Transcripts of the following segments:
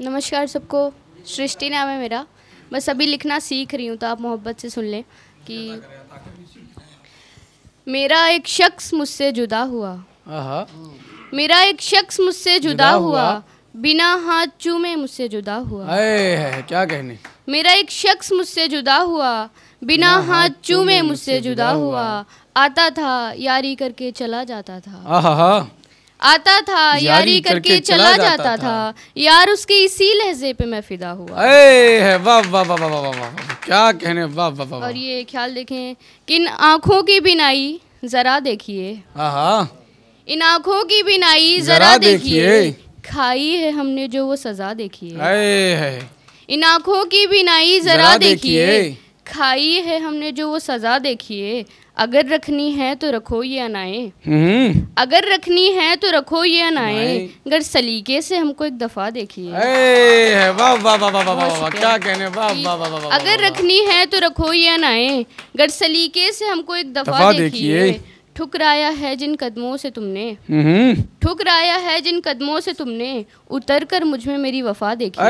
नमस्कार सबको सृष्टि नाम है मेरा बस अभी लिखना सीख रही हूँ तो आप मोहब्बत से सुन लें कि मेरा एक शख्स मुझसे जुदा हुआ मेरा एक शख्स मुझसे जुदा हुआ बिना हाथ चूमे मुझसे जुदा हुआ क्या कहने मेरा एक शख्स मुझसे जुदा हुआ बिना हाथ चूमे मुझसे जुदा हुआ आता था यारी करके चला जाता था आता था यारी, यारी करके, करके चला चला जाता था।, था यार उसके इसी लहजे पे मैं फिदा हुआ है वाह वाह वाह वाह वाह क्या कहने वाह वाह वाह और ये ख्याल देखें किन आँखों की बिनाई जरा देखिए इन आँखों की बिनाई जरा देखिए खाई है हमने जो वो सज़ा देखी है इन आँखों की बिनाई जरा देखिए खाई है हमने जो वो सजा देखी है अगर रखनी है तो रखो ये अनाए हम्म। अगर रखनी है तो रखो ये अनाए अगर सलीके से हमको एक दफा देखिए अगर रखनी है तो रखो ये अनाए अगर सलीके से हमको एक दफा देखिए ठुकराया है जिन कदमों से तुमने हम्म। ठुकराया है जिन कदमों से तुमने उतर कर मुझ में मेरी वफा देखी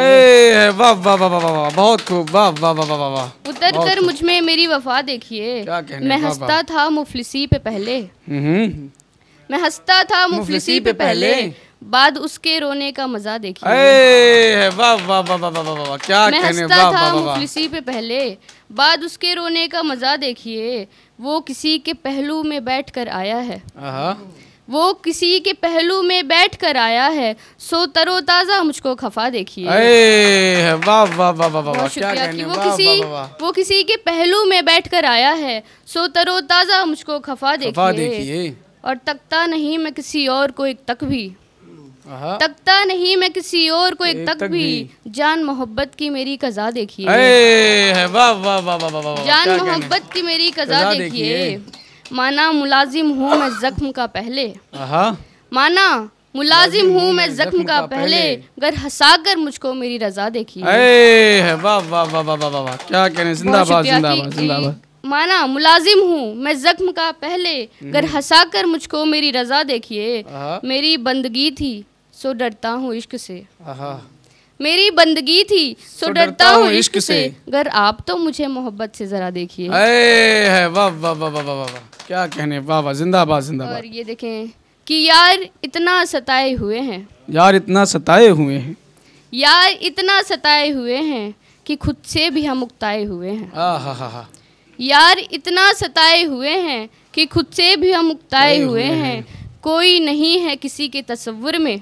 वाह वाह वाह वाह वाह बहुत खूब वाह वाह वाह वाह वाह उतर कर मुझ में मेरी वफा देखिए हम्म। मैं हंसता था मुफलिसी पे पहले मैं हंसता था मुफलिसी पे पहले बाद उसके रोने का मजा देखिए क्या मैं कहने हंसता था मुफलिसी पे पहले बाद उसके रोने का मजा देखिए वो किसी के पहलू में बैठ कर आया है वो किसी के पहलू में बैठ कर आया है सो तरो ताज़ा मुझको खफा देखिए वाह वाह वाह वाह वाह क्या कहने वो किसी वो किसी के पहलू में बैठ कर आया है सो तरो ताज़ा मुझको खफा देखिए और तकता नहीं मैं किसी और को एक तक भी तकता नहीं मैं किसी और को एक, तक, तक भी, जान मोहब्बत की मेरी कजा देखिए जान मोहब्बत की मेरी कजा देखिए माना मुलाजिम हूँ मैं जख्म का पहले माना मुलाजिम हूँ मैं जख्म का पहले गर हंसा कर मुझको मेरी रजा देखी क्या कहने माना मुलाजिम हूँ मैं जख्म का पहले गर हंसा कर मुझको मेरी रजा देखिए मेरी बंदगी थी सो डरता हूँ इश्क से मेरी बंदगी थी सो, डरता हूँ इश्क से अगर आप तो मुझे मोहब्बत से जरा देखिए क्या कहने वाह जिंदाबाद जिंदाबाद ये देखें कि यार इतना सताए हुए हैं यार इतना सताए हुए हैं यार इतना सताए हुए हैं कि खुद से भी हम उकताए हुए हैं यार इतना सताए हुए हैं कि खुद से भी हम उकताए हुए हैं कोई नहीं है किसी के तस्वुर में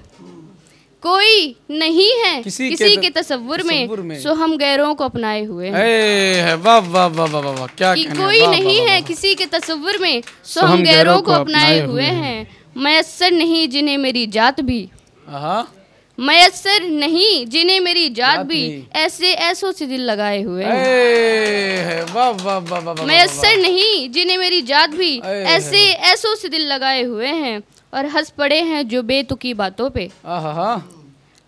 कोई नहीं है किसी, किसी के, के तस्वुर में, में सो हम गैरों को अपनाए हुए हैं वाह वाह वाह वाह वाह क्या कि कोई वा, नहीं वा, वा, है किसी के तस्वुर में सो हम गैरों को अपनाए हुए हैं मैसर नहीं जिन्हें मेरी जात भी मैसर नहीं जिन्हें मेरी जात भी ऐसे ऐसो से दिल लगाए हुए हैं मैसर नहीं जिन्हें मेरी जात भी ऐसे ऐसो से दिल लगाए हुए हैं और हंस पड़े हैं जो बेतुकी बातों पे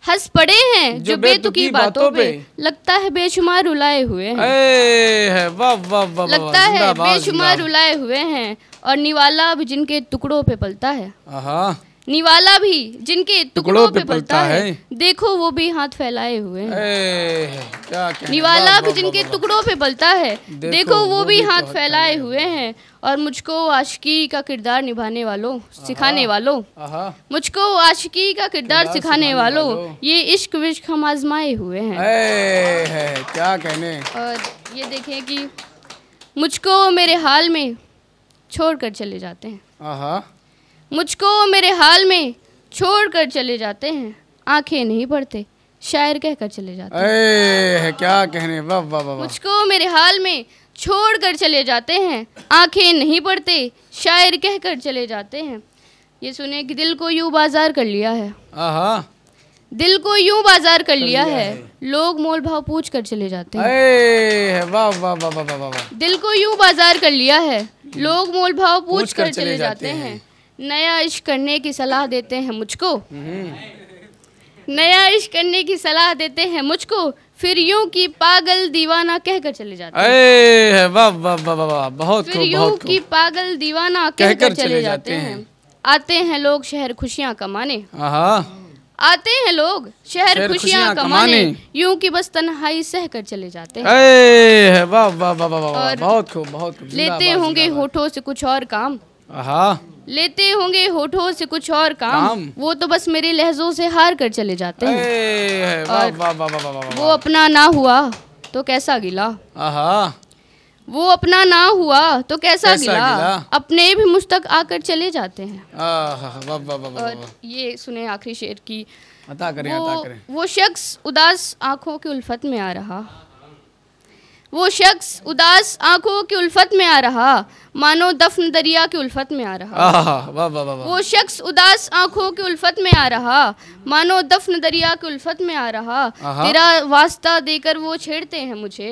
हंस पड़े हैं जो, जो बेतुकी बातों पे लगता है बेशुमार रुलाए हुए हैं वाह वाह वाह लगता है बेशुमार उलाए हुए हैं और निवाला अब जिनके टुकड़ों पे पलता है निवाला भी जिनके टुकड़ों पे पलता है देखो वो भी हाथ फैलाए हुए हैं निवाला भी जिनके टुकड़ों पे पलता है देखो वो भी हाथ फैलाए हुए हैं और मुझको आशिकी का किरदार निभाने वालों सिखाने वालों मुझको आशिकी का किरदार सिखाने वालों ये इश्क विश्क हम आजमाए हुए हैं क्या कहने और ये देखें कि मुझको मेरे हाल में छोड़ कर चले जाते हैं मुझको मेरे हाल में छोड़ कर चले जाते हैं आंखें नहीं पड़ते शायर कहकर चले जाते हैं क्या कहने वाह वाह वाह मुझको मेरे हाल में छोड़ कर चले जाते हैं आंखें नहीं पड़ते शायर कहकर चले जाते हैं ये सुने कि दिल को यूं बाजार कर लिया है आहा दिल को यूं बाजार कर लिया, है।, लोग मोल भाव पूछ कर चले जाते हैं वाह वाह वाह वाह वाह दिल को यूं बाजार कर लिया है लोग मोल भाव पूछ कर चले जाते हैं नया इश्क करने की सलाह देते हैं मुझको हम्म। नया इश्क करने की सलाह देते हैं मुझको फिर यूं की पागल दीवाना कहकर चले जाते हैं वाह वाह वाह वाह बहुत फिर यूं की पागल दीवाना कहकर चले चले जाते हैं आते हैं लोग शहर खुशियां कमाने आते हैं लोग शहर खुशियां कमाने यूं की बस तन्हाई सह कर चले जाते हैं वाह वाह वाह वाह बहुत खूब बहुत लेते होंगे होठों से कुछ और काम लेते होंगे होठो से कुछ और काम, काम? वो तो बस मेरे लहजों से हार कर चले जाते हैं और वो अपना ना हुआ तो कैसा गिला वो अपना ना हुआ तो कैसा, गिला? अपने भी मुझ तक आकर चले जाते हैं ये सुने आखिरी शेर की करें, वो, करें। वो शख्स उदास आंखों की उल्फत में आ रहा वो शख्स उदास आंखों की उल्फत में आ रहा मानो दफन दरिया की उल्फत में आ रहा वाह वाह वाह वो शख्स उदास आंखों की उल्फत में आ रहा मानो दफन दरिया की उल्फत में आ रहा तेरा वास्ता देकर वो छेड़ते हैं मुझे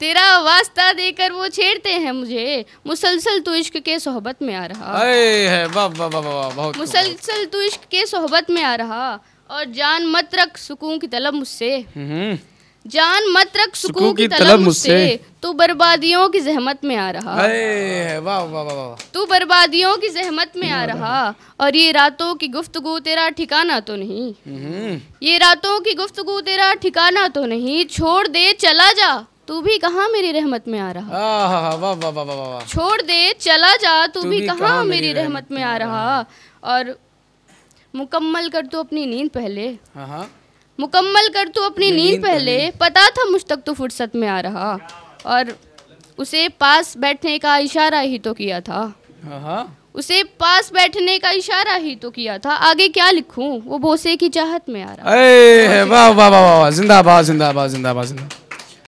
तेरा वास्ता देकर वो छेड़ते हैं मुझे मुसलसल तू इश्क के सोहबत में आ रहा है मुसलसल तू इश्क के सोहबत में आ रहा और जान मत रख सुकून की तलब मुझसे हम्म, हम्म। जान मत रख सुकून की तलब मुझसे तू बर्बादियों की जहमत में आ रहा वाह वाह वाह तू बर्बादियों की जहमत में आ रहा और ये रातों की गुफ्तगु तेरा ठिकाना तो नहीं, हम्म। ये रातों की गुफ्तगु तेरा ठिकाना तो नहीं छोड़ दे चला जा तू भी कहाँ मेरी रहमत में आ रहा वाह वाह वाह वाह छोड़ दे चला जा तू भी कहाँ मेरी रहमत में आ रहा और मुकम्मल कर तू अपनी नींद पहले हाँ, हाँ। मुकम्मल कर तू अपनी नींद तो पहले पता था मुझ तक तो फुर्सत में आ रहा और उसे पास बैठने का इशारा ही तो किया था उसे पास बैठने का इशारा ही तो किया था आगे क्या लिखूं वो बोसे की चाहत में आ रहा वाह वाह वाह वाह जिंदाबाद जिंदाबाद जिंदाबाद जिंदाबाद